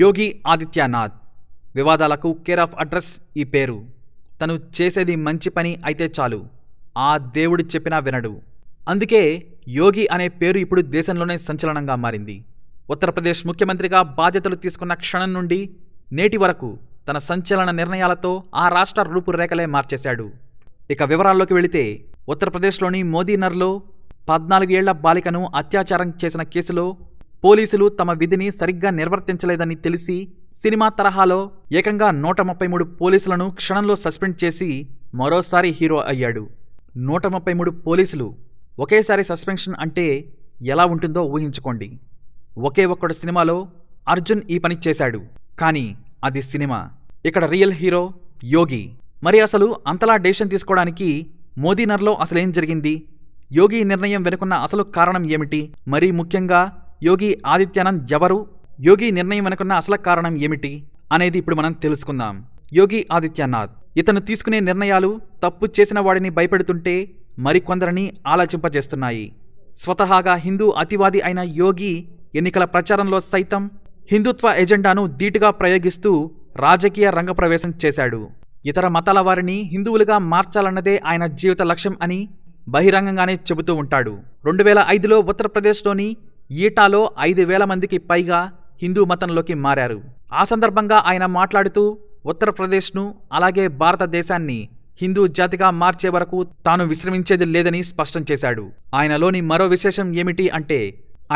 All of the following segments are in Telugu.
యోగి ఆదిత్యనాథ్ వివాదాలకు కేర్ ఆఫ్ అడ్రస్ ఈ పేరు తను చేసేది మంచి పని అయితే చాలు ఆ దేవుడు చెప్పినా వినడు అందుకే యోగి అనే పేరు ఇప్పుడు దేశంలోనే సంచలనంగా మారింది ఉత్తరప్రదేశ్ ముఖ్యమంత్రిగా బాధ్యతలు తీసుకున్న క్షణం నుండి నేటి వరకు తన సంచలన నిర్ణయాలతో ఆ రాష్ట్ర రూపురేఖలే మార్చేశాడు ఇక వివరాల్లోకి వెళితే ఉత్తరప్రదేశ్లోని మోదీనర్లో ఏళ్ల బాలికను అత్యాచారం చేసిన కేసులో పోలీసులు తమ విధిని సరిగ్గా నిర్వర్తించలేదని తెలిసి సినిమా తరహాలో ఏకంగా నూట ముప్పై మూడు పోలీసులను క్షణంలో సస్పెండ్ చేసి మరోసారి హీరో అయ్యాడు నూట ముప్పై మూడు పోలీసులు ఒకేసారి సస్పెన్షన్ అంటే ఎలా ఉంటుందో ఊహించుకోండి ఒకే ఒక్కడు సినిమాలో అర్జున్ ఈ పని చేశాడు కానీ అది సినిమా ఇక్కడ రియల్ హీరో యోగి మరి అసలు అంతలా డెసిషన్ తీసుకోవడానికి మోదీనర్లో అసలేం జరిగింది యోగి నిర్ణయం వెనుకున్న అసలు కారణం ఏమిటి మరీ ముఖ్యంగా యోగి ఆదిత్యానంద్ ఎవరు యోగి నిర్ణయం వెనుకున్న అసలు కారణం ఏమిటి అనేది ఇప్పుడు మనం తెలుసుకుందాం యోగి ఆదిత్యనాథ్ ఇతను తీసుకునే నిర్ణయాలు తప్పు చేసిన వాడిని భయపెడుతుంటే మరికొందరిని ఆలోచింపజేస్తున్నాయి స్వతహాగా హిందూ అతివాది అయిన యోగి ఎన్నికల ప్రచారంలో సైతం హిందుత్వ ఎజెండాను ధీటుగా ప్రయోగిస్తూ రాజకీయ రంగప్రవేశం చేశాడు ఇతర మతాల వారిని హిందువులుగా మార్చాలన్నదే ఆయన జీవిత లక్ష్యం అని బహిరంగంగానే చెబుతూ ఉంటాడు రెండు వేల ఐదులో ఉత్తరప్రదేశ్లోని ఈటాలో ఐదు వేల మందికి పైగా హిందూ మతంలోకి మారారు ఆ సందర్భంగా ఆయన మాట్లాడుతూ ఉత్తరప్రదేశ్ను అలాగే భారతదేశాన్ని హిందూ జాతిగా మార్చే వరకు తాను విశ్రమించేది లేదని స్పష్టం చేశాడు ఆయనలోని మరో విశేషం ఏమిటి అంటే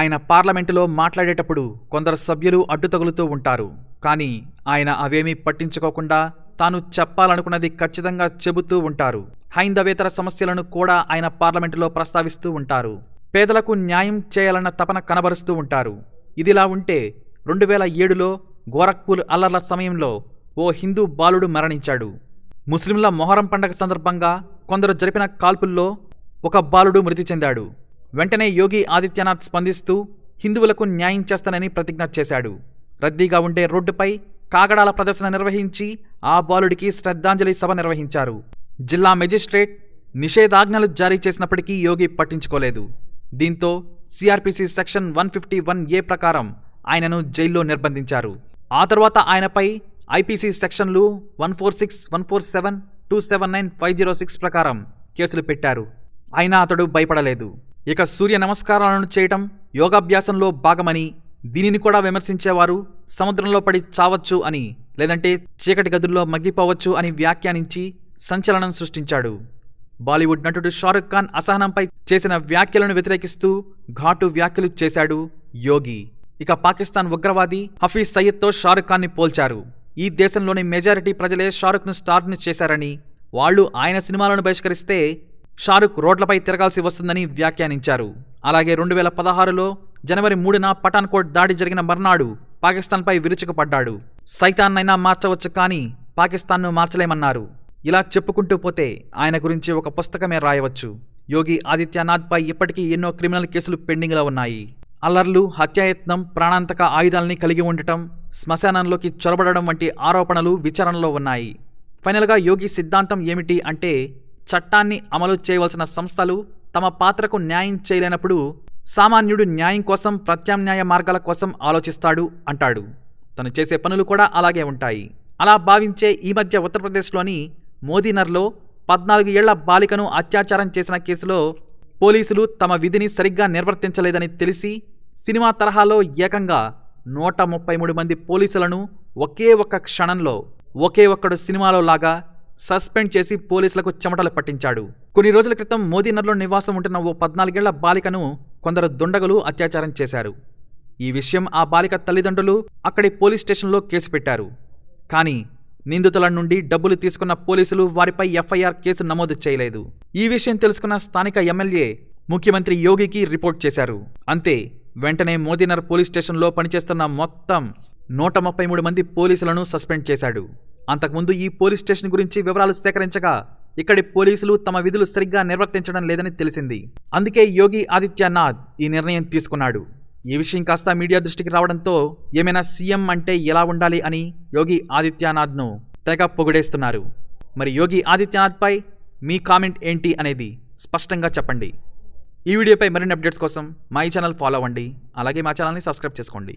ఆయన పార్లమెంటులో మాట్లాడేటప్పుడు కొందరు సభ్యులు అడ్డుతగులుతూ ఉంటారు కానీ ఆయన అవేమీ పట్టించుకోకుండా తాను చెప్పాలనుకున్నది ఖచ్చితంగా చెబుతూ ఉంటారు హైందవేతర సమస్యలను కూడా ఆయన పార్లమెంటులో ప్రస్తావిస్తూ ఉంటారు పేదలకు న్యాయం చేయాలన్న తపన కనబరుస్తూ ఉంటారు ఇదిలా ఉంటే రెండు వేల ఏడులో గోరఖ్పూర్ అల్లర్ల సమయంలో ఓ హిందూ బాలుడు మరణించాడు ముస్లింల మొహరం పండగ సందర్భంగా కొందరు జరిపిన కాల్పుల్లో ఒక బాలుడు మృతి చెందాడు వెంటనే యోగి ఆదిత్యనాథ్ స్పందిస్తూ హిందువులకు న్యాయం చేస్తానని ప్రతిజ్ఞ చేశాడు రద్దీగా ఉండే రోడ్డుపై కాగడాల ప్రదర్శన నిర్వహించి ఆ బాలుడికి శ్రద్ధాంజలి సభ నిర్వహించారు జిల్లా మెజిస్ట్రేట్ నిషేధాజ్ఞలు జారీ చేసినప్పటికీ యోగి పట్టించుకోలేదు దీంతో CrPC section one fifty one A ప్రకారం ఆయనను జైల్లో నిర్బంధించారు ఆ తర్వాత ఆయనపై ఐపీసీ సెక్షన్లు one four six one four seven two seven nine five zero six ప్రకారం కేసులు పెట్టారు అయినా అతడు భయపడలేదు ఇక సూర్య నమస్కారాలను చేయటం యోగాభ్యాసంలో భాగమని దీనిని కూడా విమర్శించేవారు సముద్రంలో పడి చావచ్చు అని లేదంటే చీకటి గదుల్లో మగ్గిపోవచ్చు అని వ్యాఖ్యానించి సంచలనం సృష్టించాడు బాలీవుడ్ నటుడు షారుఖ్ ఖాన్ అసహనంపై చేసిన వ్యాఖ్యలను వ్యతిరేకిస్తూ ఘాటు వ్యాఖ్యలు చేశాడు యోగి ఇక పాకిస్తాన్ ఉగ్రవాది హఫీజ్ సయ్యద్తో షారుఖ్ ఖాన్ని పోల్చారు ఈ దేశంలోని మెజారిటీ ప్రజలే షారుఖ్ను స్టార్ని చేశారని వాళ్ళు ఆయన సినిమాలను బహిష్కరిస్తే షారుఖ్ రోడ్లపై తిరగాల్సి వస్తుందని వ్యాఖ్యానించారు అలాగే రెండు వేల పదహారులో జనవరి మూడున పఠాన్కోట్ దాడి జరిగిన మర్నాడు పాకిస్తాన్పై విరుచుకుపడ్డాడు సైతాన్నైనా మార్చవచ్చు కానీ పాకిస్తాన్ను మార్చలేమన్నారు ఇలా చెప్పుకుంటూ పోతే ఆయన గురించి ఒక పుస్తకమే రాయవచ్చు యోగి ఆదిత్యనాథ్పై ఇప్పటికీ ఎన్నో క్రిమినల్ కేసులు పెండింగ్లో ఉన్నాయి అల్లర్లు హత్యాయత్నం ప్రాణాంతక ఆయుధాల్ని కలిగి ఉండటం శ్మశానంలోకి చొరబడడం వంటి ఆరోపణలు విచారణలో ఉన్నాయి ఫైనల్గా యోగి సిద్ధాంతం ఏమిటి అంటే చట్టాన్ని అమలు చేయవలసిన సంస్థలు తమ పాత్రకు న్యాయం చేయలేనప్పుడు సామాన్యుడు న్యాయం కోసం ప్రత్యామ్నాయ మార్గాల కోసం ఆలోచిస్తాడు అంటాడు తను చేసే పనులు కూడా అలాగే ఉంటాయి అలా భావించే ఈ మధ్య ఉత్తరప్రదేశ్లోని మోదీనర్లో పద్నాలుగు ఏళ్ల బాలికను అత్యాచారం చేసిన కేసులో పోలీసులు తమ విధిని సరిగ్గా నిర్వర్తించలేదని తెలిసి సినిమా తరహాలో ఏకంగా నూట ముప్పై మూడు మంది పోలీసులను ఒకే ఒక్క క్షణంలో ఒకే ఒక్కడు సినిమాలో లాగా సస్పెండ్ చేసి పోలీసులకు చెమటలు పట్టించాడు కొన్ని రోజుల క్రితం మోదీనర్లో నివాసం ఉంటున్న ఓ పద్నాలుగేళ్ల బాలికను కొందరు దుండగలు అత్యాచారం చేశారు ఈ విషయం ఆ బాలిక తల్లిదండ్రులు అక్కడి పోలీస్ స్టేషన్లో కేసు పెట్టారు కానీ నిందితుల నుండి డబ్బులు తీసుకున్న పోలీసులు వారిపై ఎఫ్ఐఆర్ కేసు నమోదు చేయలేదు ఈ విషయం తెలుసుకున్న స్థానిక ఎమ్మెల్యే ముఖ్యమంత్రి యోగికి రిపోర్ట్ చేశారు అంతే వెంటనే మోదీనర్ పోలీస్ స్టేషన్లో పనిచేస్తున్న మొత్తం నూట ముప్పై మూడు మంది పోలీసులను సస్పెండ్ చేశాడు అంతకుముందు ఈ పోలీస్ స్టేషన్ గురించి వివరాలు సేకరించగా ఇక్కడి పోలీసులు తమ విధులు సరిగ్గా నిర్వర్తించడం లేదని తెలిసింది అందుకే యోగి ఆదిత్యనాథ్ ఈ నిర్ణయం తీసుకున్నాడు ఈ విషయం కాస్త మీడియా దృష్టికి రావడంతో ఏమైనా సీఎం అంటే ఎలా ఉండాలి అని యోగి ఆదిత్యనాథ్ను తెగ పొగిడేస్తున్నారు మరి యోగి ఆదిత్యనాథ్పై మీ కామెంట్ ఏంటి అనేది స్పష్టంగా చెప్పండి ఈ వీడియోపై మరిన్ని అప్డేట్స్ కోసం మై ఛానల్ ఫాలో అవ్వండి అలాగే మా ఛానల్ని సబ్స్క్రైబ్ చేసుకోండి